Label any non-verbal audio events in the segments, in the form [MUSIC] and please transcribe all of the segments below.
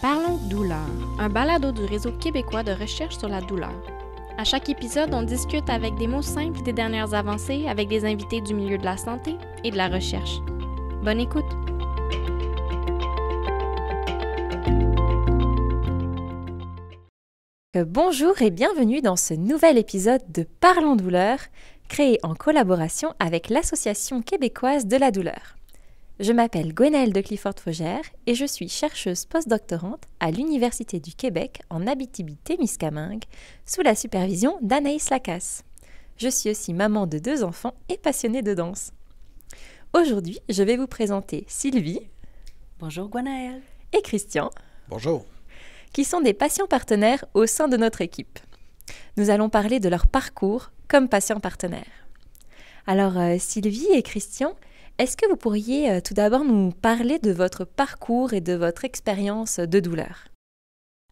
Parlons douleur, un balado du réseau québécois de recherche sur la douleur. À chaque épisode, on discute avec des mots simples des dernières avancées avec des invités du milieu de la santé et de la recherche. Bonne écoute! Euh, bonjour et bienvenue dans ce nouvel épisode de Parlons douleur, créé en collaboration avec l'Association québécoise de la douleur. Je m'appelle Gwenaëlle de Clifford Faugère et je suis chercheuse postdoctorante à l'Université du Québec en Abitibi-Témiscamingue sous la supervision d'Anaïs Lacasse. Je suis aussi maman de deux enfants et passionnée de danse. Aujourd'hui, je vais vous présenter Sylvie. Bonjour Gwenaëlle. Et Christian. Bonjour. Qui sont des patients partenaires au sein de notre équipe. Nous allons parler de leur parcours comme patients partenaires. Alors euh, Sylvie et Christian, est-ce que vous pourriez euh, tout d'abord nous parler de votre parcours et de votre expérience de douleur?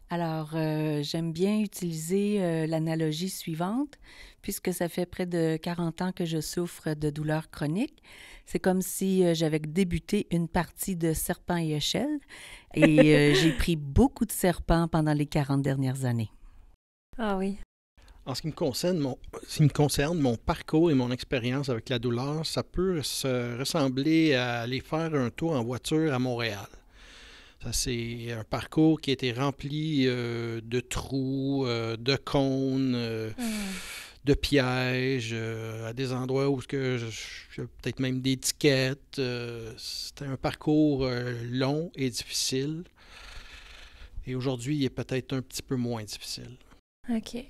Alors, euh, j'aime bien utiliser euh, l'analogie suivante, puisque ça fait près de 40 ans que je souffre de douleurs chroniques. C'est comme si j'avais débuté une partie de serpent et échelle, et [LAUGHS] j'ai pris beaucoup de serpents pendant les 40 dernières années. Ah oui, en ce qui me concerne, mon, me concerne, mon parcours et mon expérience avec la douleur, ça peut se ressembler à aller faire un tour en voiture à Montréal. Ça, c'est un parcours qui a été rempli euh, de trous, euh, de cônes, euh, hmm. de pièges, à des endroits où que peut-être même des tickets. C'était un parcours long et difficile. Et aujourd'hui, il est peut-être un petit peu moins difficile. OK.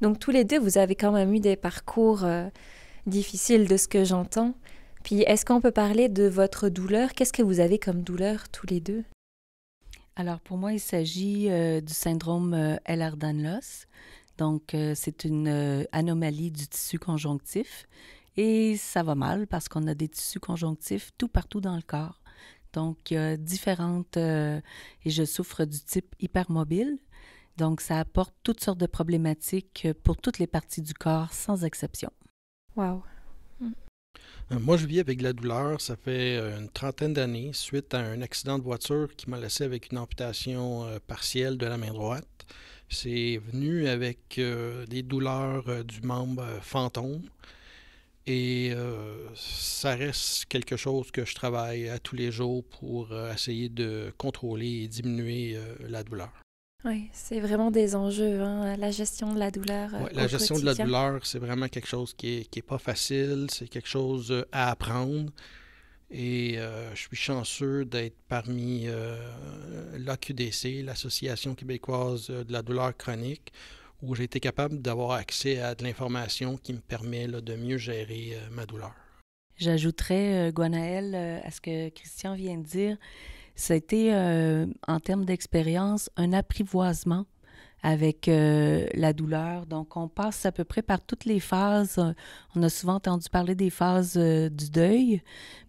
Donc tous les deux, vous avez quand même eu des parcours euh, difficiles de ce que j'entends. Puis est-ce qu'on peut parler de votre douleur Qu'est-ce que vous avez comme douleur tous les deux Alors pour moi, il s'agit euh, du syndrome euh, danlos Donc euh, c'est une anomalie du tissu conjonctif et ça va mal parce qu'on a des tissus conjonctifs tout partout dans le corps. Donc, différentes... et je souffre du type hypermobile, donc, ça apporte toutes sortes de problématiques euh, pour toutes les parties du corps, sans exception. Wow. Mm. Euh, moi, je vis avec la douleur. Ça fait euh, une trentaine d'années, suite à un accident de voiture qui m'a laissé avec une amputation partielle de la main droite. C'est venu avec des douleurs du membre fantôme. Et ça reste quelque chose que je travaille à tous les jours pour essayer de contrôler et diminuer la douleur. Oui, c'est vraiment des enjeux, hein, la gestion de la douleur. Euh, la gestion de la douleur, c'est vraiment quelque chose qui n'est est pas facile, c'est quelque chose euh, à apprendre. Et euh, je suis chanceux d'être parmi l'AQDC, l'Association québécoise de la douleur chronique, où j'ai été capable d'avoir accès à de l'information qui me permet de mieux gérer ma douleur. J'ajouterais, Guanaël, à ce que Christian vient de dire, c'était, été, euh, en termes d'expérience, un apprivoisement avec euh, la douleur. Donc, on passe à peu près par toutes les phases. On a souvent entendu parler des phases euh, du deuil,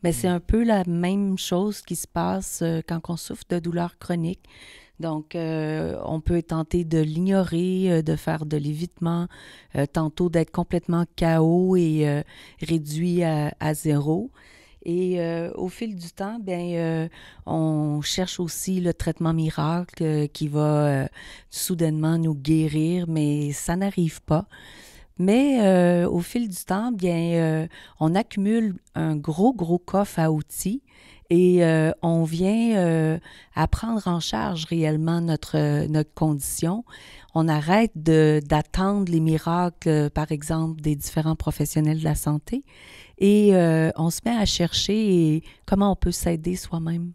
mais c'est mm. un peu la même chose qui se passe quand on souffre de douleurs chroniques. Donc, on peut tenter de l'ignorer, de faire de l'évitement, tantôt d'être complètement chaos et réduit à zéro. Et euh, au fil du temps, bien, euh, on cherche aussi le traitement miracle euh, qui va soudainement nous guérir, mais ça n'arrive pas. Mais au fil du temps, bien, on accumule un gros, gros coffre à outils et euh, on vient euh, à prendre en charge réellement notre, euh, notre condition. On arrête d'attendre les miracles, par exemple, des différents professionnels de la santé et on se met à chercher comment on peut s'aider soi-même.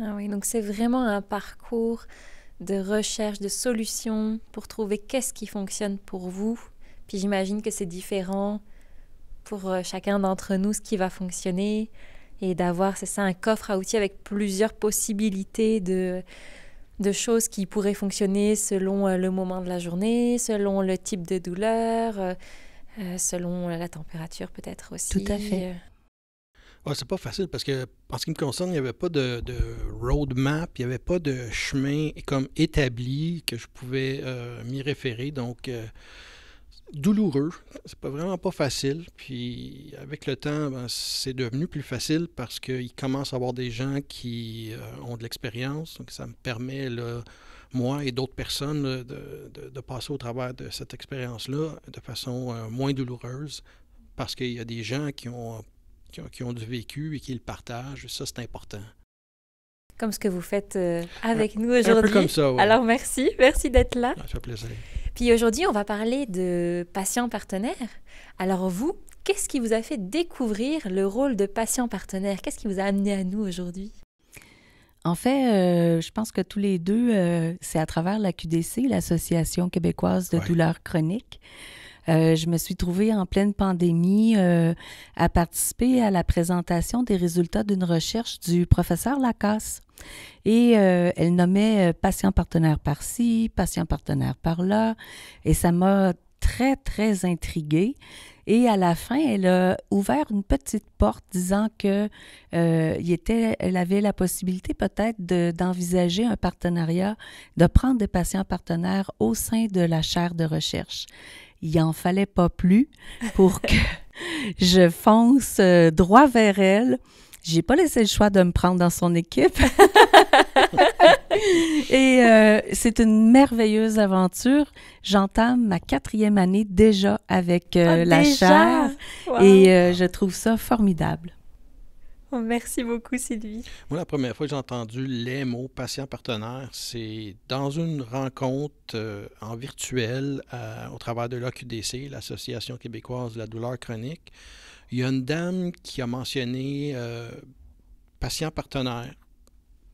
Ah oui, donc c'est vraiment un parcours de recherche de solutions pour trouver qu'est-ce qui fonctionne pour vous. Puis j'imagine que c'est différent pour chacun d'entre nous ce qui va fonctionner et d'avoir, c'est ça, un coffre à outils avec plusieurs possibilités de, de choses qui pourraient fonctionner selon euh, le moment de la journée, selon le type de douleur, euh, euh, selon la température peut-être aussi. Tout à fait. Ah, c'est pas facile parce que, en ce qui me concerne, il n'y avait pas de, de roadmap, il n'y avait pas de chemin comme établi que je pouvais m'y référer. Donc, douloureux. C'est pas vraiment pas facile. Puis avec le temps, ben, c'est devenu plus facile parce qu'il commence à avoir des gens qui euh, ont de l'expérience. Donc ça me permet, moi et d'autres personnes, de, passer au travers de cette expérience-là de façon euh, moins douloureuse parce qu'il y a des gens qui ont, qui ont, du vécu et qui le partagent. Ça, c'est important comme ce que vous faites euh, avec nous aujourd'hui. Un peu comme ça, Alors merci, merci d'être là. Ça fait plaisir. Puis aujourd'hui, on va parler de patients partenaires. Alors vous, qu'est-ce qui vous a fait découvrir le rôle de patient partenaire Qu'est-ce qui vous a amené à nous aujourd'hui en fait, euh, je pense que tous les deux, euh, c'est à travers la QDC, l'Association québécoise de douleurs chroniques. Euh, je me suis trouvée en pleine pandémie à participer à la présentation des résultats d'une recherche du professeur Lacasse et euh, elle nommait euh, patient partenaire par-ci, patient partenaire par-là. Et ça m'a très, très intriguée. Et à la fin, elle a ouvert une petite porte disant que euh, avait la possibilité peut-être d'envisager un partenariat, de prendre des patients partenaires au sein de la chaire de recherche. Il n'en fallait pas plus pour que [LAUGHS] je fonce droit vers elle j'ai pas laissé le choix de me prendre dans son équipe. [LAUGHS] Et euh, c'est une merveilleuse aventure. J'entame ma quatrième année déjà avec euh, ah, la chair. et euh, je trouve ça formidable. [LAUGHS] Merci beaucoup, Sylvie. Moi, la première fois que j'ai entendu les mots patient partenaire, c'est dans une rencontre euh, en virtuel au travers de l'AQDC, l'Association québécoise de la douleur chronique. Il y a une dame qui a mentionné euh, patient partenaire.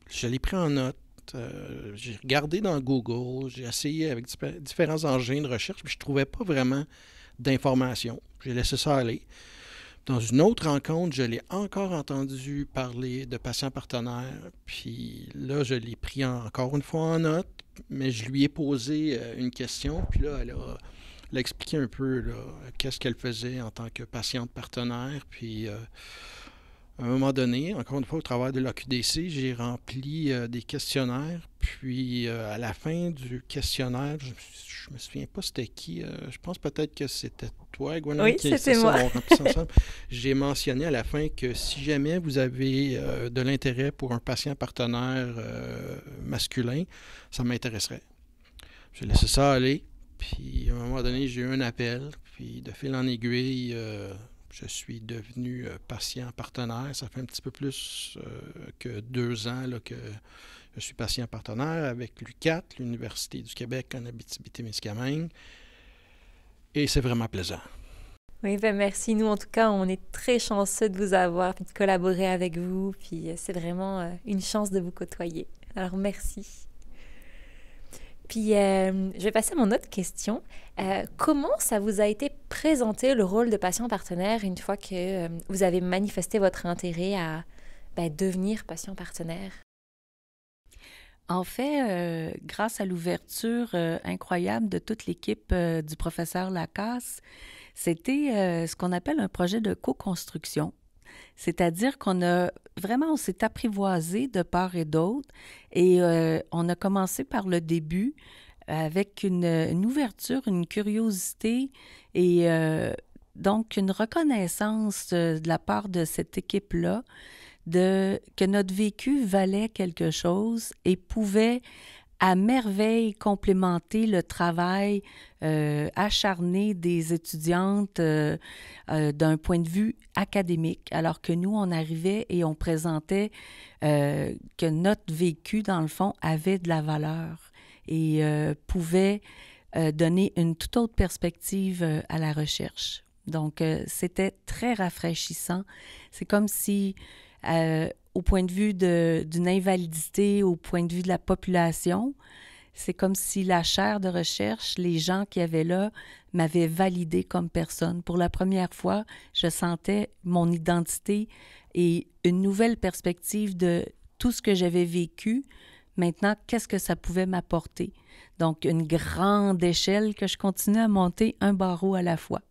Je l'ai pris en note. Euh, j'ai regardé dans Google, j'ai essayé avec différents engins de recherche, mais je ne trouvais pas vraiment d'informations. J'ai laissé ça aller. Dans une autre rencontre, je l'ai encore entendu parler de patient partenaire, puis là, je l'ai pris encore une fois en note, mais je lui ai posé euh, une question, puis là, elle a, expliqué un peu qu'est-ce qu'elle faisait en tant que patiente partenaire, puis euh, à un moment donné, encore une fois, au travail de l'OQDC, j'ai rempli euh, des questionnaires. Puis euh, à la fin du questionnaire, je, ne me souviens pas c'était qui. Euh, je pense peut-être que c'était toi, Gwen, Oui, c'était moi. j'ai mentionné à la fin que si jamais vous avez de l'intérêt pour un patient partenaire masculin, ça m'intéresserait. J'ai laissé ça aller. Puis à un moment donné, j'ai eu un appel. Puis de fil en aiguille je suis devenu euh, patient partenaire. Ça fait un petit peu plus euh, que deux ans que je suis patient partenaire avec l'UCAT, l'Université du Québec en Abitibi-Témiscamingue. Et c'est vraiment plaisant. Oui, ben merci. Nous, en tout cas, on est très chanceux de vous avoir, et de collaborer avec vous. Puis euh, c'est vraiment une chance de vous côtoyer. Alors, merci. Puis euh, je vais passer à mon autre question. Euh, comment ça vous a été présenté le rôle de patient partenaire une fois que euh, vous avez manifesté votre intérêt à ben, devenir patient partenaire en fait, grâce à l'ouverture incroyable de toute l'équipe du professeur Lacasse, c'était ce qu'on appelle un projet de co-construction c'est-à-dire qu'on a vraiment, on s'est apprivoisé de part et d'autre et euh, on a commencé par le début avec une, ouverture, une curiosité et euh, donc une reconnaissance euh, de la part de cette équipe-là de que notre vécu valait quelque chose et pouvait à merveille complémenter le travail euh, acharné des étudiantes euh, euh, d'un point de vue académique, alors que nous, on arrivait et on présentait que notre vécu, dans le fond, avait de la valeur et pouvait donner une toute autre perspective à la recherche. Donc, c'était très rafraîchissant. C'est comme si au point de vue d'une invalidité, au point de vue de la population, c'est comme si la chaire de recherche, les gens qui avaient là, m'avaient validé comme personne. Pour la première fois, je sentais mon identité et une nouvelle perspective de tout ce que j'avais vécu. Maintenant, qu'est-ce que ça pouvait m'apporter? Donc, une grande échelle que je continuais à monter un barreau à la fois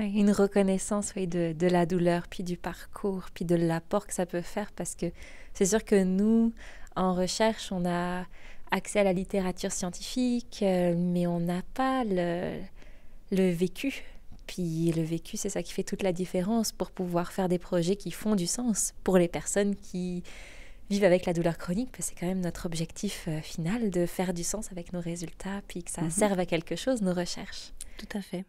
une reconnaissance de, la douleur, puis du parcours, puis de l'apport que ça peut faire, parce que c'est sûr que nous, en recherche, on a accès à la littérature scientifique, euh, mais on n'a pas le, vécu. Puis le vécu, c'est ça qui fait toute la différence pour pouvoir faire des projets qui font du sens pour les personnes qui vivent avec la douleur chronique, parce que c'est quand même notre objectif euh, final de faire du sens avec nos résultats, puis que ça mhm. serve à quelque chose, nos recherches. Tout à fait.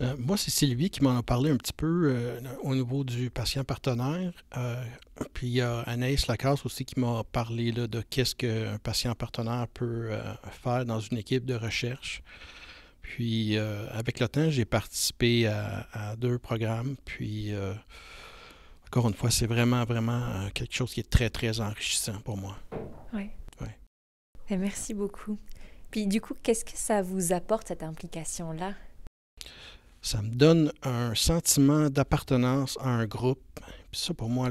Euh, moi, c'est Sylvie qui m'en a parlé un petit peu euh, au niveau du patient partenaire. Euh, puis il y a Anaïs Lacasse aussi qui m'a parlé de qu'est-ce qu'un patient partenaire peut faire dans une équipe de recherche. Puis avec le temps, j'ai participé à, deux programmes. Puis encore une fois, c'est vraiment, vraiment quelque chose qui est très, très enrichissant pour moi. Oui. Ben, merci beaucoup. Puis du coup, qu'est-ce que ça vous apporte, cette implication-là? ça me donne un sentiment d'appartenance à un groupe. ça, pour moi,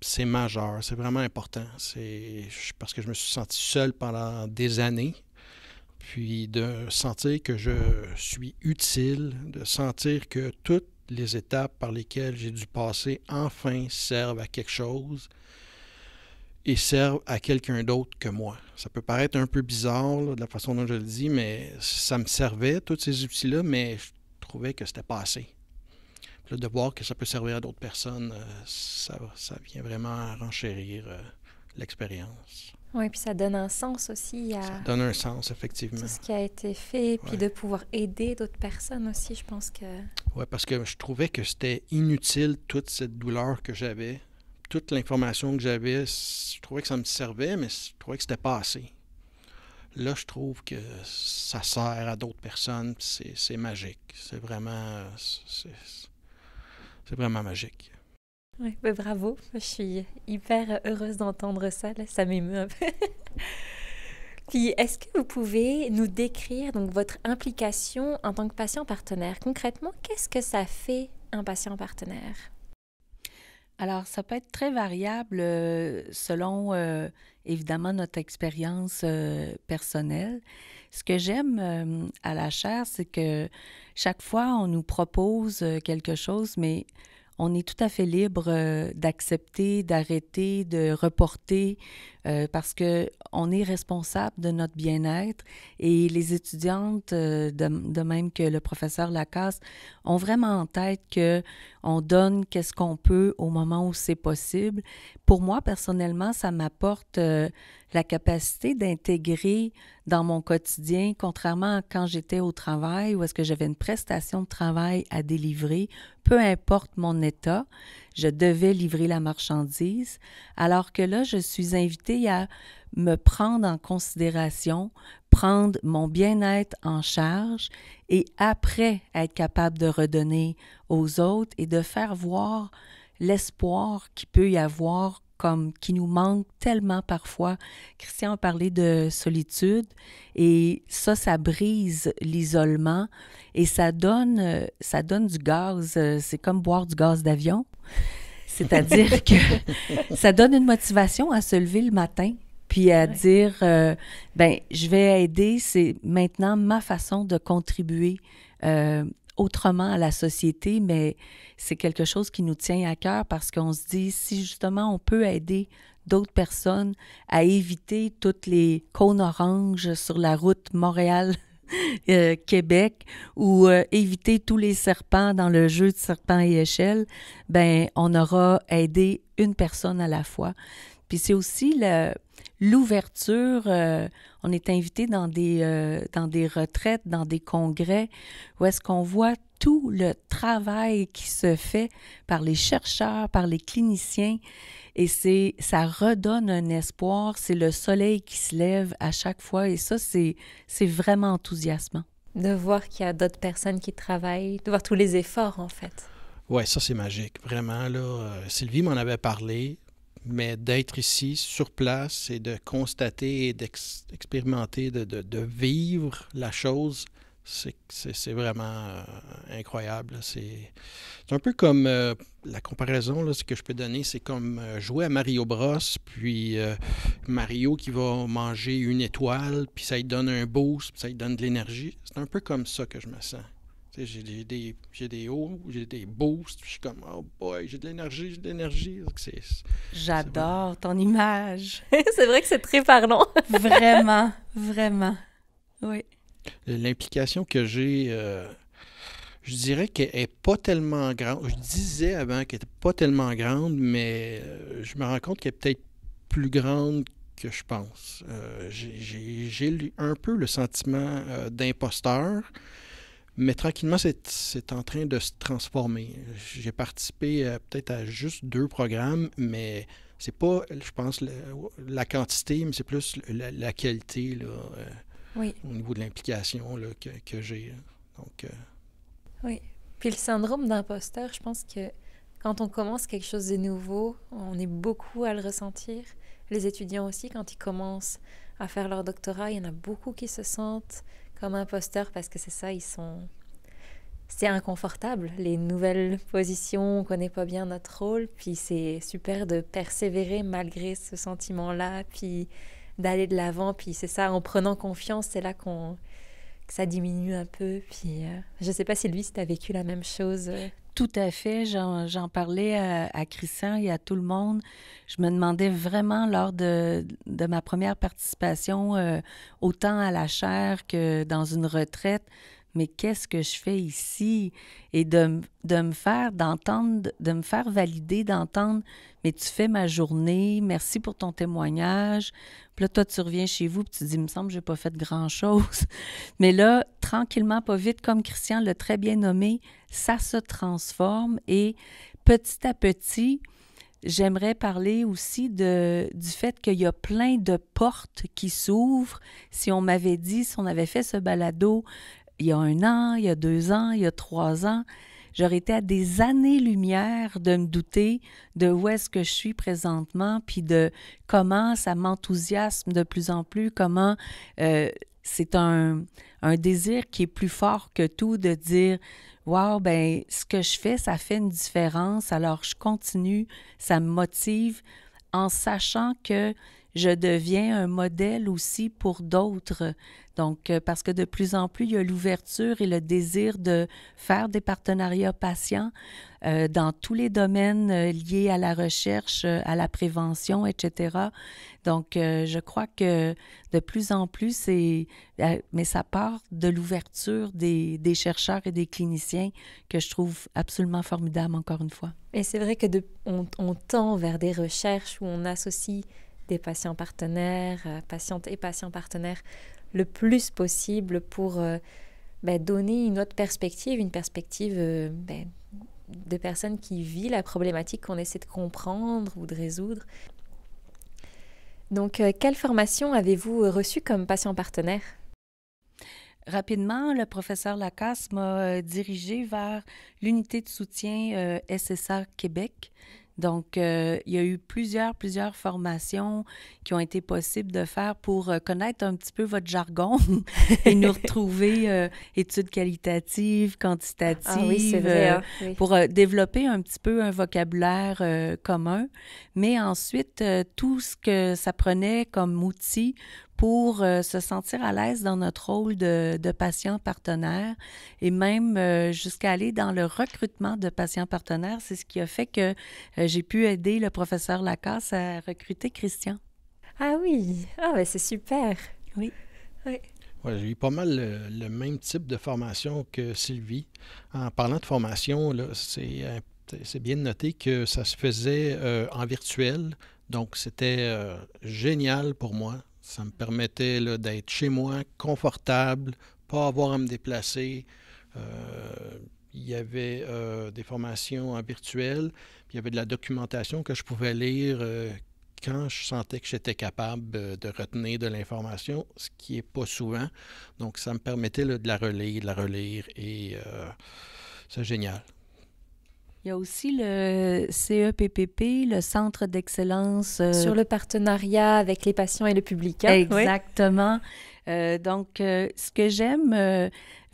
c'est majeur, c'est vraiment important. C'est parce que je me suis senti seul pendant des années. Puis de sentir que je suis utile, de sentir que toutes les étapes par lesquelles j'ai dû passer enfin servent à quelque chose et servent à quelqu'un d'autre que moi. Ça peut paraître un peu bizarre de la façon dont je le dis, mais ça me servait, tous ces outils-là, mais trouvais que c'était pas assez. Puis de voir que ça peut servir à d'autres personnes, euh, ça, ça, vient vraiment renchérir euh, l'expérience. Oui, puis ça donne un sens aussi à. Ça donne un sens, effectivement. ce qui a été fait, puis de pouvoir aider d'autres personnes aussi, je pense que. Oui, parce que je trouvais que c'était inutile toute cette douleur que j'avais, toute l'information que j'avais. Je trouvais que ça me servait, mais je trouvais que c'était pas assez là, je trouve que ça sert à d'autres personnes. C'est magique. C'est vraiment, c'est vraiment magique. Oui, ben, bravo. Je suis hyper heureuse d'entendre ça. ça m'émeut un peu. [LAUGHS] Puis, est-ce que vous pouvez nous décrire donc votre implication en tant que patient partenaire Concrètement, qu'est-ce que ça fait un patient partenaire Alors, ça peut être très variable euh, selon euh, évidemment notre expérience euh, personnelle. Ce que j'aime euh, à la chair, c'est que chaque fois, on nous propose euh, quelque chose, mais on est tout à fait libre d'accepter, d'arrêter, de reporter, euh, parce que on est responsable de notre bien-être et les étudiantes, euh, de, même que le professeur Lacasse, ont vraiment en tête que on donne qu'est-ce qu'on peut au moment où c'est possible. Pour moi, personnellement, ça m'apporte euh, la capacité d'intégrer dans mon quotidien, contrairement à quand j'étais au travail ou est-ce que j'avais une prestation de travail à délivrer, peu importe mon état, je devais livrer la marchandise, alors que là, je suis invitée à me prendre en considération, prendre mon bien-être en charge et après être capable de redonner aux autres et de faire voir l'espoir qu'il peut y avoir comme qui nous manque tellement parfois. Christian a parlé de solitude et ça, ça brise l'isolement et ça donne, euh, ça donne du gaz. Euh, c'est comme boire du gaz d'avion. C'est-à-dire que [LAUGHS] ça donne une motivation à se lever le matin puis à dire euh, ben je vais aider, c'est maintenant ma façon de contribuer euh, autrement à la société, mais c'est quelque chose qui nous tient à cœur parce qu'on se dit si justement on peut aider d'autres personnes à éviter toutes les cônes oranges sur la route Montréal euh, Québec ou euh, éviter tous les serpents dans le jeu de serpents et échelles, ben on aura aidé une personne à la fois. Puis c'est aussi l'ouverture. Euh, on est invité dans des, dans des retraites, dans des congrès, où est-ce qu'on voit tout le travail qui se fait par les chercheurs, par les cliniciens, et c'est, ça redonne un espoir, c'est le soleil qui se lève à chaque fois et ça, c'est, vraiment enthousiasmant. De voir qu'il y a d'autres personnes qui travaillent, de voir tous les efforts en fait. Oui, ça c'est magique, vraiment. Là, euh, Sylvie m'en avait parlé, mais d'être ici sur place et de constater et d'expérimenter, de vivre la chose, c'est vraiment euh, incroyable. C'est un peu comme euh, la comparaison, là, ce que je peux donner, c'est comme euh, jouer à Mario Bros, puis Mario qui va manger une étoile, puis ça lui donne un boost, puis ça lui donne de l'énergie. C'est un peu comme ça que je me sens. J'ai des, j'ai des hauts, j'ai des boosts, puis je suis comme, oh boy, j'ai de l'énergie, j'ai de l'énergie. J'adore ton image. [LAUGHS] c'est vrai que c'est très parlant. vraiment, vraiment. Oui. L'implication que j'ai, euh, je dirais qu'elle n'est pas tellement grande. Je disais avant qu'elle n'était pas tellement grande, mais euh, je me rends compte qu'elle est peut-être plus grande que je pense. Euh, j'ai j'ai un peu le sentiment d'imposteur, mais tranquillement, c'est en train de se transformer. J'ai participé peut-être à juste deux programmes, mais c'est pas, je pense, la, quantité, mais c'est plus la, la qualité au niveau de l'implication que, que j'ai. Donc, euh, Oui. Puis le syndrome d'imposteur, je pense que quand on commence quelque chose de nouveau, on est beaucoup à le ressentir. Les étudiants aussi, quand ils commencent à faire leur doctorat, il y en a beaucoup qui se sentent comme imposteurs parce que c'est ça, ils sont... C'est inconfortable, les nouvelles positions, on connaît pas bien notre rôle, puis c'est super de persévérer malgré ce sentiment-là, puis d'aller de l'avant. Puis c'est ça, en prenant confiance, c'est là qu'on que ça diminue un peu. Puis euh, je ne sais pas si lui, si tu as vécu la même chose. Euh. Tout à fait. J'en parlais à, à, Christian et à tout le monde. Je me demandais vraiment lors de, ma première participation, euh, autant à la chaire que dans une retraite, mais qu'est-ce que je fais ici? Et de, me faire, d'entendre, de me faire valider, d'entendre, mais tu fais ma journée, merci pour ton témoignage. Puis là, toi, tu reviens chez vous, puis tu dis, il me semble que je n'ai pas fait grand-chose. [LAUGHS] Mais là, tranquillement, pas vite, comme Christian l'a très bien nommé, ça se transforme et petit à petit, J'aimerais parler aussi de, du fait qu'il y a plein de portes qui s'ouvrent. Si on m'avait dit, si on avait fait ce balado il y a un an, il y a deux ans, il y a trois ans, j'aurais été à des années-lumière de me douter de où est-ce que je suis présentement, puis de comment ça m'enthousiasme de plus en plus, comment euh, c'est un, désir qui est plus fort que tout de dire Waouh, ben ce que je fais, ça fait une différence, alors je continue, ça me motive en sachant que je deviens un modèle aussi pour d'autres. Donc, euh, parce que de plus en plus, il y a l'ouverture et le désir de faire des partenariats patients euh, dans tous les domaines euh, liés à la recherche, à la prévention, etc. Donc, je crois que de plus en plus, c'est, mais ça part de l'ouverture des, chercheurs et des cliniciens que je trouve absolument formidable, encore une fois. Et c'est vrai que de, on, on tend vers des recherches où on associe des patients partenaires, euh, patientes et patients partenaires le plus possible pour euh, ben, donner une autre perspective, une perspective euh, ben, de personnes qui vit la problématique qu'on essaie de comprendre ou de résoudre. Donc, quelle formation avez-vous reçue comme patient partenaire Rapidement, le professeur Lacasse m'a dirigé vers l'unité de soutien SSR Québec, donc, euh, il y a eu plusieurs, plusieurs formations qui ont été possibles de faire pour euh, connaître un petit peu votre jargon [LAUGHS] et nous retrouver euh, études qualitatives, quantitatives, ah hein, pour développer un petit peu un vocabulaire commun. Mais ensuite, tout ce que ça prenait comme outil pour euh, se sentir à l'aise dans notre rôle de, patient partenaire et même euh, jusqu'à aller dans le recrutement de patients partenaires. C'est ce qui a fait que euh, j'ai pu aider le professeur Lacasse à recruter Christian. Ah oui, ah ben c'est super. Oui. j'ai eu pas mal le, même type de formation que Sylvie. En parlant de formation, c'est, c'est bien noter que ça se faisait en virtuel. Donc, c'était génial pour moi ça me permettait d'être chez moi, confortable, pas avoir à me déplacer. Euh, il y avait euh, des formations en virtuel, il y avait de la documentation que je pouvais lire euh, quand je sentais que j'étais capable de retenir de l'information, ce qui n'est pas souvent. Donc, ça me permettait de la relire, de la relire, et c'est génial. Il y a aussi le CEPPP, le Centre d'excellence. Euh, Sur le partenariat avec les patients et le public. Hein? Exactement. Euh, donc, euh, ce que j'aime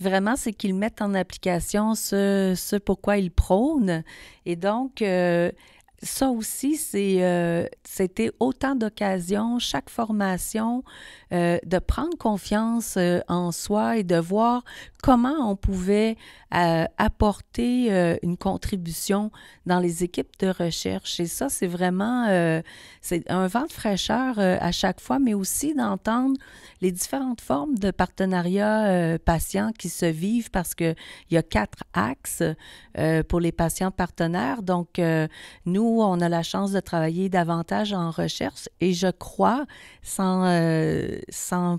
vraiment, c'est qu'ils mettent en application ce, pourquoi ils prônent. Et donc, ça aussi, c'était autant d'occasions, chaque formation, de prendre confiance en soi et de voir comment on pouvait euh, apporter euh, une contribution dans les équipes de recherche. Et ça, c'est vraiment euh, c'est un vent de fraîcheur à chaque fois, mais aussi d'entendre les différentes formes de partenariat patients qui se vivent parce qu'il y a quatre axes pour les patients partenaires. Donc, nous, on a la chance de travailler davantage en recherche et je crois, sans, sans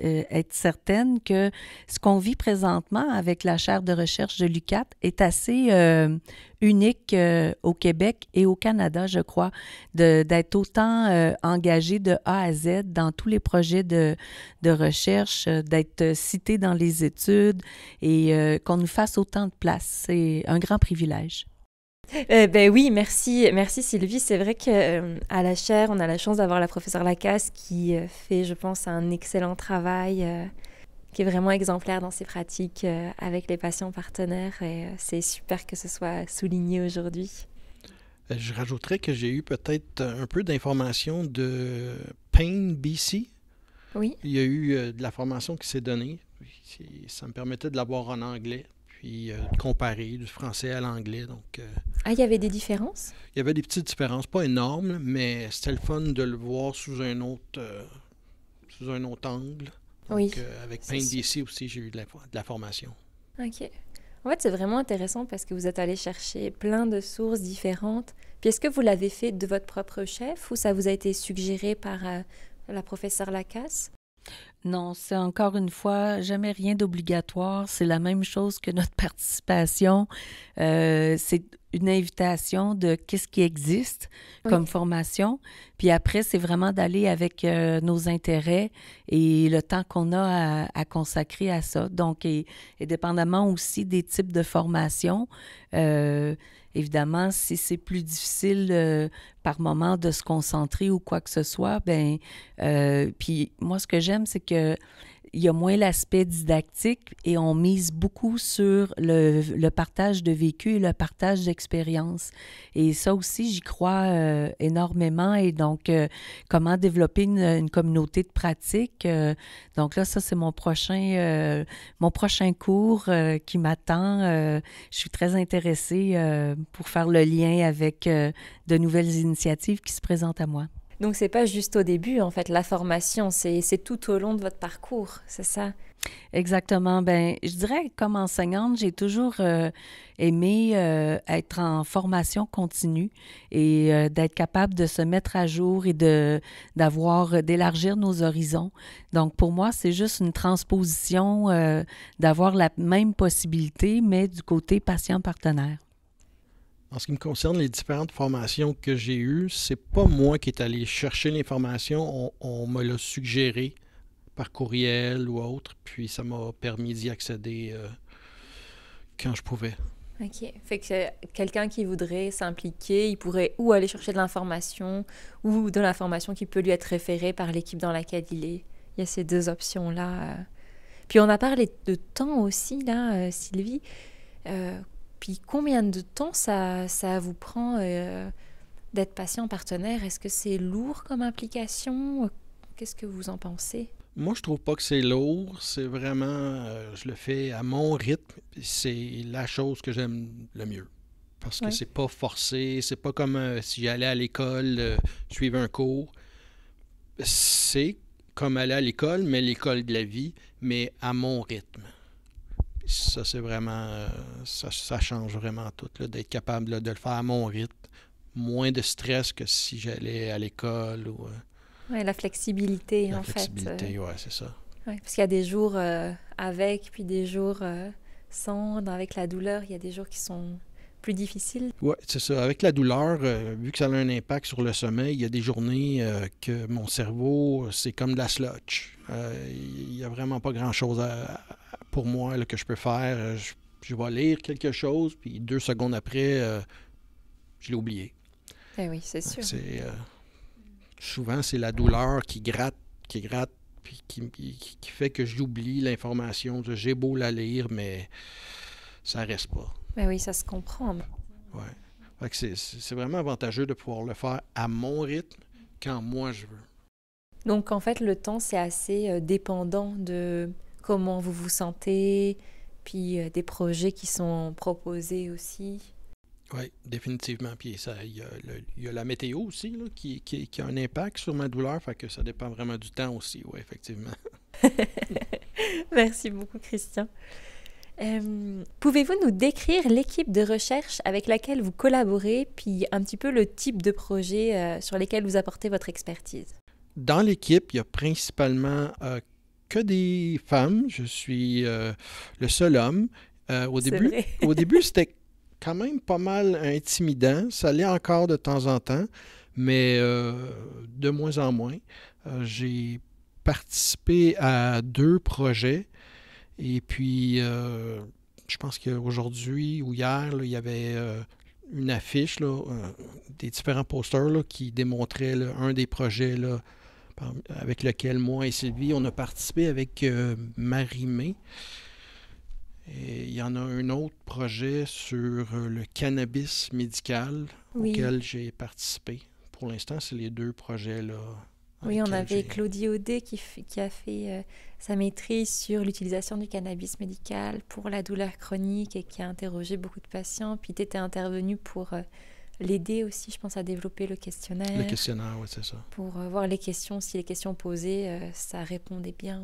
être certaine, que ce qu'on vit présentement avec la chaire de recherche de l'UCAT est assez euh, unique euh, au Québec et au Canada, je crois, d'être autant euh, engagé de A à Z dans tous les projets de, de recherche, d'être cité dans les études et qu'on nous fasse autant de place. C'est un grand privilège. Euh, ben oui, merci, merci Sylvie. C'est vrai que à la chaire, on a la chance d'avoir la professeure Lacasse qui fait, je pense, un excellent travail qui est vraiment exemplaire dans ses pratiques euh, avec les patients partenaires et euh, c'est super que ce soit souligné aujourd'hui. Euh, je rajouterais que j'ai eu peut-être un peu d'informations de Pain BC. Oui. Il y a eu de la formation qui s'est donnée. Ça me permettait de l'avoir en anglais, puis de comparer du français à l'anglais. Donc, ah, il y avait des différences? Il y avait des petites différences, pas énormes, mais c'était le fun de le voir sous un autre, sous un autre angle. Oui. Euh, avec plein aussi, j'ai eu de la, formation. OK. En fait, c'est vraiment intéressant parce que vous êtes allé chercher plein de sources différentes. Puis est-ce que vous l'avez fait de votre propre chef ou ça vous a été suggéré par euh, la professeure Lacasse? Non, c'est encore une fois jamais rien d'obligatoire. C'est la même chose que notre [LAUGHS] participation. Euh, c'est une invitation de qu'est-ce qui existe comme formation. Puis après, c'est vraiment d'aller avec euh, nos intérêts et le temps qu'on a à, consacrer à ça. Donc, et, dépendamment aussi des types de formation euh, évidemment, si c'est plus difficile euh, par moment de se concentrer ou quoi que ce soit, ben puis moi, ce que j'aime, c'est que il y a moins l'aspect didactique et on mise beaucoup sur le, partage de vécu et le partage d'expérience. Et ça aussi, j'y crois euh, énormément. Et donc, euh, comment développer une, communauté de pratique. Euh, donc là, ça, c'est mon prochain, mon prochain cours qui m'attend. je suis très intéressée pour faire le lien avec de nouvelles initiatives qui se présentent à moi. Donc c'est pas juste au début en fait la formation, c'est tout au long de votre parcours, c'est ça Exactement. Ben, je dirais comme enseignante, j'ai toujours euh, aimé euh, être en formation continue et euh, d'être capable de se mettre à jour et de d'avoir d'élargir nos horizons. Donc pour moi, c'est juste une transposition d'avoir la même possibilité, mais du côté patient partenaire. En ce qui me concerne, les différentes formations que j'ai eues, c'est pas moi qui est allé chercher l'information, on, on, me l'a suggéré par courriel ou autre, puis ça m'a permis d'y accéder euh, quand je pouvais. OK. Fait que euh, quelqu'un qui voudrait s'impliquer, il pourrait ou aller chercher de l'information ou de l'information qui peut lui être référée par l'équipe dans laquelle il est. Il y a ces deux options-là. Euh. Puis on a parlé de temps aussi, là, Sylvie. Puis combien de temps ça, vous prend euh, d'être patient partenaire Est-ce que c'est lourd comme implication Qu'est-ce que vous en pensez moi, je trouve pas que c'est lourd. C'est vraiment, euh, je le fais à mon rythme. C'est la chose que j'aime le mieux. Parce que c'est pas forcé. C'est pas comme euh, si j'allais à l'école, suivre un cours. C'est comme aller à l'école, mais l'école de la vie, mais à mon rythme ça, c'est vraiment. Euh, ça, change vraiment tout, d'être capable de le faire à mon rythme. Moins de stress que si j'allais à l'école. Ou, euh, la flexibilité, en fait. La flexibilité, euh. oui, c'est ça. parce qu'il y a des jours avec, puis des jours sans, avec la douleur, il y a des jours qui sont plus difficiles. Oui, c'est ça. Avec la douleur, vu que ça a un impact sur le sommeil, il y a des journées que mon cerveau, c'est comme de la slotch. Il n'y a vraiment pas grand-chose à, pour moi là, que je peux faire. Euh, je, vais lire quelque chose, puis deux secondes après, euh, je l'ai oublié. Ben oui, c'est sûr. Euh, souvent, c'est la douleur qui gratte, qui gratte, puis qui, fait que j'oublie l'information. J'ai beau la lire, mais ça reste pas. mais ben oui, ça se comprend. Oui. C'est vraiment avantageux de pouvoir le faire à mon rythme, quand moi je veux. Donc en fait, le temps, c'est assez dépendant de, comment vous vous sentez, puis euh, des projets qui sont proposés aussi. Oui, définitivement. Puis il y, a la météo aussi qui, a un impact sur ma douleur, fait que ça dépend vraiment du temps aussi, oui, effectivement. [LAUGHS] Merci beaucoup, Christian. Pouvez-vous nous décrire l'équipe de recherche avec laquelle vous collaborez, puis un petit peu le type de projet euh, sur lesquels vous apportez votre expertise? Dans l'équipe, il y a principalement euh, que des femmes. Je suis euh, le seul homme. Euh, au, début, au [LAUGHS] début, c'était quand même pas mal intimidant. Ça allait encore de temps en temps, mais euh, de moins en moins. J'ai participé à deux projets et puis je pense qu'aujourd'hui ou hier, il y avait une affiche des différents posters qui démontraient un des projets avec lequel moi et Sylvie, on a participé avec euh, Marie-Mé. Et il y en a un autre projet sur euh, le cannabis médical auquel j'ai participé. Pour l'instant, c'est les deux projets-là. Oui, on avait Claudie Audet qui, a fait euh, sa maîtrise sur l'utilisation du cannabis médical pour la douleur chronique et qui a interrogé beaucoup de patients. Puis tu étais intervenu pour l'aider aussi, je pense, à développer le questionnaire. Le questionnaire, oui, c'est ça. Pour euh, voir les questions, si les questions posées, euh, ça répondait bien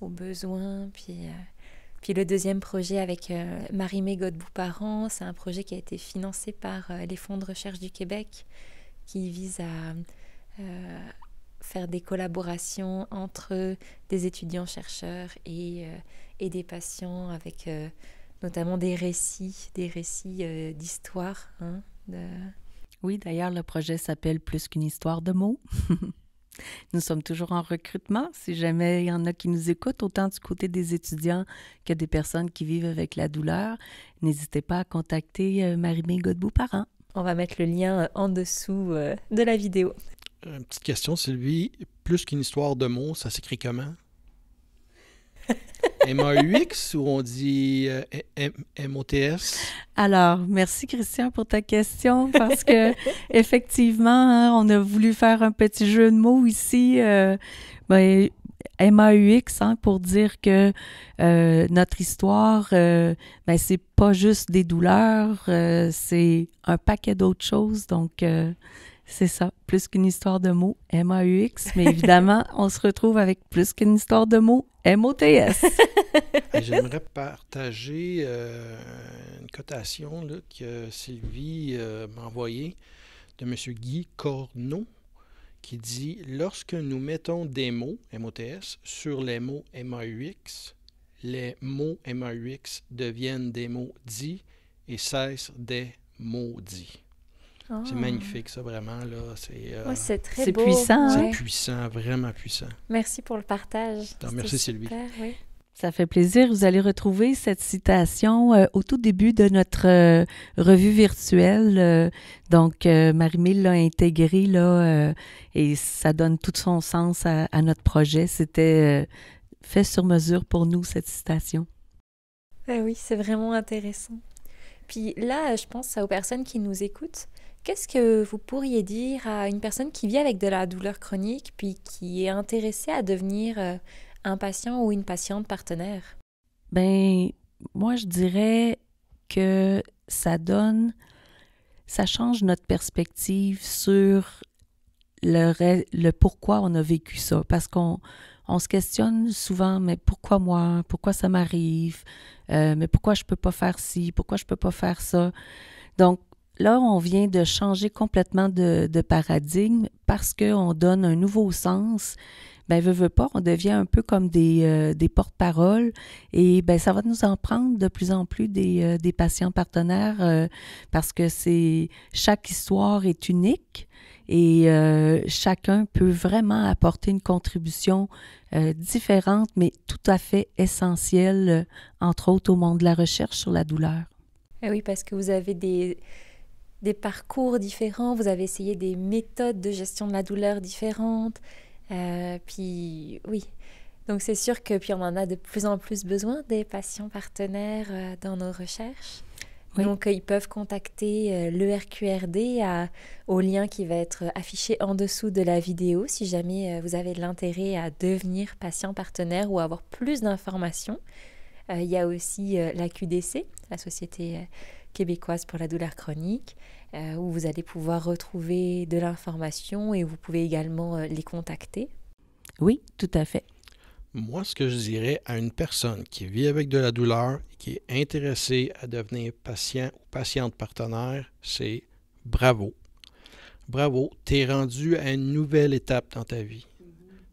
aux, besoins. Puis, euh, puis le deuxième projet avec Marie-Mé Godbout-Parent, c'est un projet qui a été financé par les fonds de recherche du Québec qui vise à faire des collaborations entre des étudiants chercheurs et, et des patients avec notamment des récits, des récits d'histoire, hein. Oui, d'ailleurs, le projet s'appelle Plus qu'une histoire de mots. [LAUGHS] nous sommes toujours en recrutement. Si jamais il y en a qui nous écoutent, autant du côté des étudiants que des personnes qui vivent avec la douleur, n'hésitez pas à contacter euh, Marie-Mé Godbout parent. On va mettre le lien euh, en dessous euh, de la vidéo. Une petite question, Sylvie. Plus qu'une histoire de mots, ça s'écrit comment? M-A-U-X [LAUGHS] ou on dit euh, t MOTS? Alors, merci Christian pour ta question parce que [LAUGHS] effectivement, hein, on a voulu faire un petit jeu de mots ici. Euh, ben, a MAUX hein, pour dire que euh, notre histoire, ce euh, ben, c'est pas juste des douleurs, c'est un paquet d'autres choses. Donc, c'est ça, plus qu'une histoire de mots, m Mais évidemment, [LAUGHS] on se retrouve avec plus qu'une histoire de mots, M-O-T-S. [LAUGHS] J'aimerais partager euh, une cotation que Sylvie euh, m'a envoyée de M. Guy Corneau qui dit Lorsque nous mettons des mots, M-O-T-S, sur les mots m a u les mots m a u deviennent des mots dits et cessent des mots dits. » C'est ah. magnifique, ça, vraiment. C'est, euh, puissant. C'est hein? puissant, vraiment puissant. Merci pour le partage. merci, Sylvie. Ça fait plaisir. Vous allez retrouver cette citation euh, au tout début de notre euh, revue virtuelle. donc, Marie-Mille l'a intégrée là, et ça donne tout son sens à, notre projet. C'était fait sur mesure pour nous, cette citation. Ah oui, c'est vraiment intéressant. Puis là, je pense aux personnes qui nous écoutent, Qu'est-ce que vous pourriez dire à une personne qui vit avec de la douleur chronique puis qui est intéressée à devenir euh, un patient ou une patiente partenaire? Ben, moi, je dirais que ça donne, ça change notre perspective sur le, pourquoi on a vécu ça. Parce qu'on on se questionne souvent, mais pourquoi moi? Pourquoi ça m'arrive? Euh, mais pourquoi je peux pas faire ci? Pourquoi je peux pas faire ça? Donc, Là, on vient de changer complètement de, paradigme parce qu'on donne un nouveau sens. Ben, veut, veut pas, on devient un peu comme des, euh, des porte-paroles et ben, ça va nous en prendre de plus en plus des, euh, des patients partenaires euh, parce que c'est chaque histoire est unique et chacun peut vraiment apporter une contribution différente mais tout à fait essentielle, entre autres au monde de la recherche sur la douleur. Eh oui, parce que vous avez des des parcours différents, vous avez essayé des méthodes de gestion de la douleur différentes. Euh, puis oui, donc c'est sûr que puis on en a de plus en plus besoin des patients partenaires euh, dans nos recherches. Donc euh, ils peuvent contacter l'ERQRD à, au lien qui va être affiché en dessous de la vidéo si jamais vous avez de l'intérêt à devenir patient partenaire ou avoir plus d'informations. il y a aussi la QDC, la Société québécoise pour la douleur chronique, euh, où vous allez pouvoir retrouver de l'information et vous pouvez également euh, les contacter. Oui, tout à fait. Moi, ce que je dirais à une personne qui vit avec de la douleur et qui est intéressée à devenir patient ou patiente partenaire, c'est bravo. Bravo, tu es rendu à une nouvelle étape dans ta vie.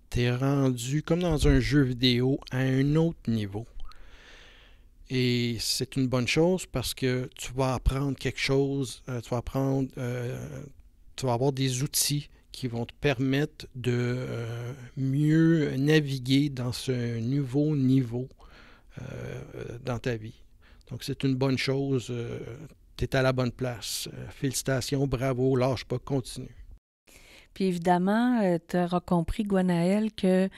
Tu es rendu, comme dans un jeu vidéo, à un autre niveau. Et c'est une bonne chose parce que tu vas apprendre quelque chose, euh, tu vas apprendre, euh, tu vas avoir des outils qui vont te permettre de euh, mieux naviguer dans ce nouveau niveau dans ta vie. Donc c'est une bonne chose, tu es à la bonne place. félicitations, bravo, lâche pas, continue. Puis évidemment, tu auras compris, Gwanaël, que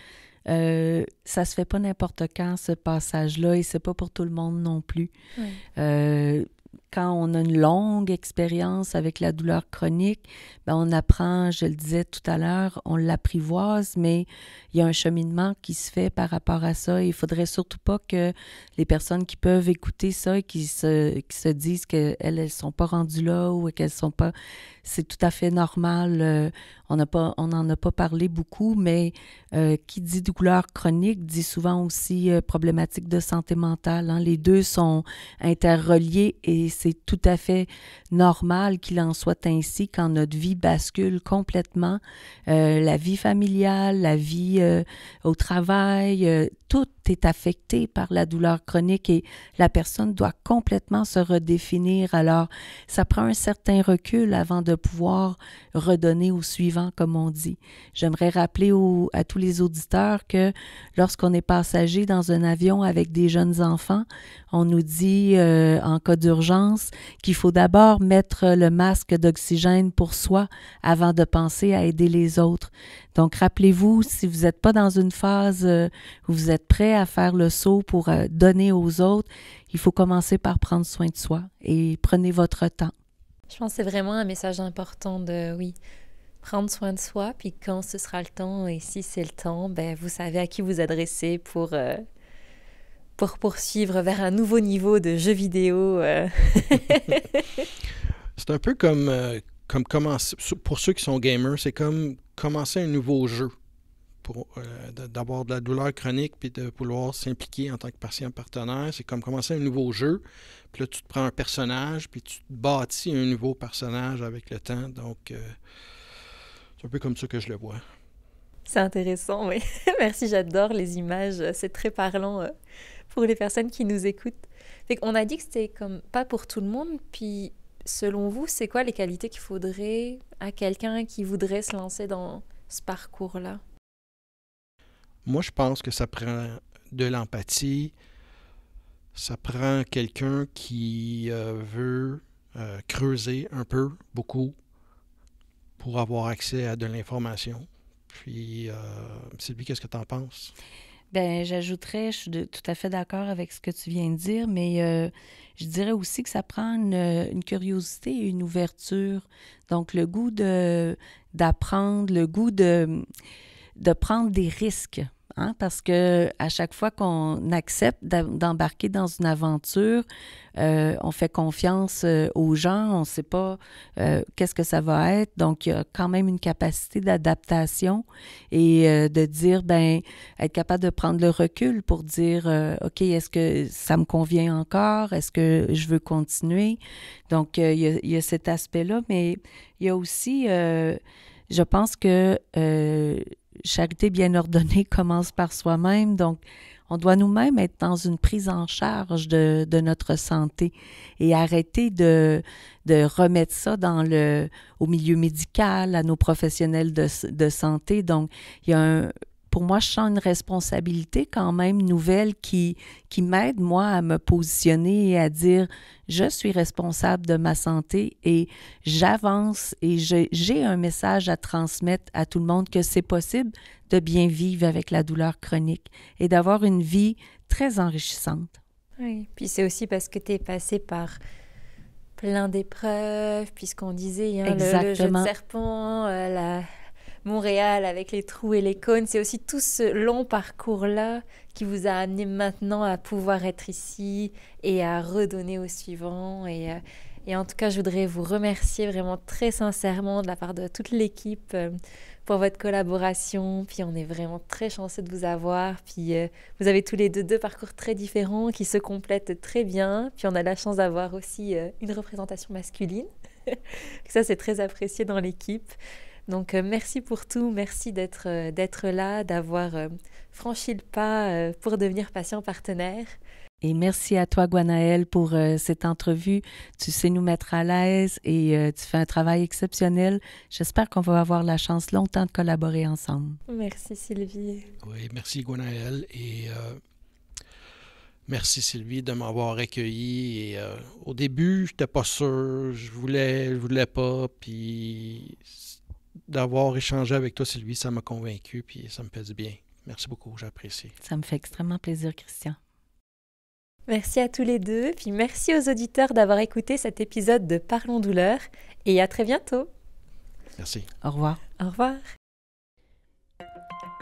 euh, ça se fait pas n'importe quand, ce passage-là, et c'est pas pour tout le monde non plus. Euh, quand on a une longue expérience avec la douleur chronique, ben on apprend, je le disais tout à l'heure, on l'apprivoise, mais il y a un cheminement qui se fait par rapport à ça. Il faudrait surtout pas que les personnes qui peuvent écouter ça et qui se, disent qu'elles, elles sont pas rendues là ou qu'elles sont pas... C'est tout à fait normal. Euh, on n'en a pas parlé beaucoup, mais euh, qui dit douleur chronique dit souvent aussi euh, problématique de santé mentale. Hein. Les deux sont interreliés et c'est tout à fait normal qu'il en soit ainsi quand notre vie bascule complètement. Euh, la vie familiale, la vie au travail, tout est affecté par la douleur chronique et la personne doit complètement se redéfinir. Alors, ça prend un certain recul avant de pouvoir redonner au suivant comme on dit. J'aimerais rappeler à tous les auditeurs que lorsqu'on est passager dans un avion avec des jeunes enfants, on nous dit euh, en cas d'urgence qu'il faut d'abord mettre le masque d'oxygène pour soi avant de penser à aider les autres. Donc rappelez-vous, si vous n'êtes pas dans une phase euh, où vous êtes prêt à faire le saut pour euh, donner aux autres, il faut commencer par prendre soin de soi et prenez votre temps. Je pense que c'est vraiment un message important de, oui, prendre soin de soi, puis quand ce sera le temps, et si c'est le temps, ben, vous savez à qui vous adresser pour, euh, pour poursuivre vers un nouveau niveau de jeu vidéo. Euh. [LAUGHS] c'est un peu comme, euh, comme commencer, pour ceux qui sont gamers, c'est comme commencer un nouveau jeu pour d'avoir de la douleur chronique puis de vouloir s'impliquer en tant que patient partenaire. C'est comme commencer un nouveau jeu. Puis là, tu te prends un personnage, puis tu te bâtis un nouveau personnage avec le temps. Donc, c'est un peu comme ça que je le vois. C'est intéressant, oui. [LAUGHS] Merci, j'adore les images. C'est très parlant euh, pour les personnes qui nous écoutent. On a dit que c'était comme pas pour tout le monde. Puis, selon vous, c'est quoi les qualités qu'il faudrait à quelqu'un qui voudrait se lancer dans ce parcours-là? Moi, je pense que ça prend de l'empathie. Ça prend quelqu'un qui euh, veut euh, creuser un peu, beaucoup, pour avoir accès à de l'information. Puis, euh, Sylvie, qu'est-ce que tu en penses? Bien, j'ajouterais, je suis tout à fait d'accord avec ce que tu viens de dire, mais euh, je dirais aussi que ça prend une, curiosité et une ouverture. Donc, le goût d'apprendre, le goût de, de prendre des risques. Hein, parce que à chaque fois qu'on accepte d'embarquer dans une aventure, euh, on fait confiance euh, aux gens, on ne sait pas euh, qu'est-ce que ça va être, donc il y a quand même une capacité d'adaptation et de dire ben être capable de prendre le recul pour dire ok est-ce que ça me convient encore, est-ce que je veux continuer, donc il il y, a cet aspect là, mais il y a aussi je pense que charité bien ordonnée [LAUGHS] commence par soi-même. Donc, on doit nous-mêmes être dans une prise en charge de, notre santé et arrêter de, de, remettre ça dans le, au milieu médical, à nos professionnels de, de santé. Donc, il y a un, pour moi, je sens une responsabilité quand même nouvelle qui, qui m'aide, moi, à me positionner et à dire, je suis responsable de ma santé et j'avance et j'ai un message à transmettre à tout le monde que c'est possible de bien vivre avec la douleur chronique et d'avoir une vie très enrichissante. Oui, puis c'est aussi parce que tu es passé par plein d'épreuves, puisqu'on disait hein, le, le, jeu de serpent, euh, la, Montréal avec les trous et les cônes. C'est aussi tout ce long parcours-là qui vous a amené maintenant à pouvoir être ici et à redonner au suivant. Et, euh, et en tout cas, je voudrais vous remercier vraiment très sincèrement de la part de toute l'équipe euh, pour votre collaboration. Puis on est vraiment très chanceux de vous avoir. Puis euh, vous avez tous les deux deux parcours très différents qui se complètent très bien. Puis on a la chance d'avoir aussi une représentation masculine. [LAUGHS] Ça, c'est très apprécié dans l'équipe. Donc euh, merci pour tout, merci d'être, euh, d'être là, d'avoir euh, franchi le pas pour devenir patient partenaire. Et merci à toi, Guanaël, pour cette entrevue. Tu sais nous mettre à l'aise et tu fais un travail exceptionnel. J'espère qu'on va avoir la chance longtemps de collaborer ensemble. Merci, Sylvie. Oui, merci, Guanaël. Et merci, Sylvie, de m'avoir accueilli. Et, au début, je n'étais pas sûr. Je voulais, je voulais pas. Puis d'avoir échangé avec toi, Sylvie. Ça m'a convaincu, puis ça me fait du bien. Merci beaucoup, j'apprécie. Ça me fait extrêmement plaisir, Christian. Merci à tous les deux, puis merci aux auditeurs d'avoir écouté cet épisode de Parlons douleur, et à très bientôt. Merci. Au revoir. Au revoir.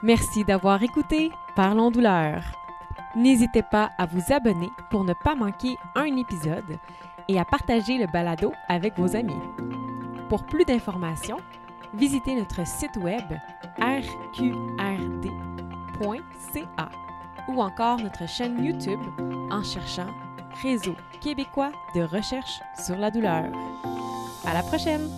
Merci d'avoir écouté Parlons douleur. N'hésitez pas à vous abonner pour ne pas manquer un épisode et à partager le balado avec vos amis. Pour plus d'informations, visitez notre site web rqrd.ca ou encore notre chaîne YouTube en cherchant Réseau québécois de recherche sur la douleur. À la prochaine!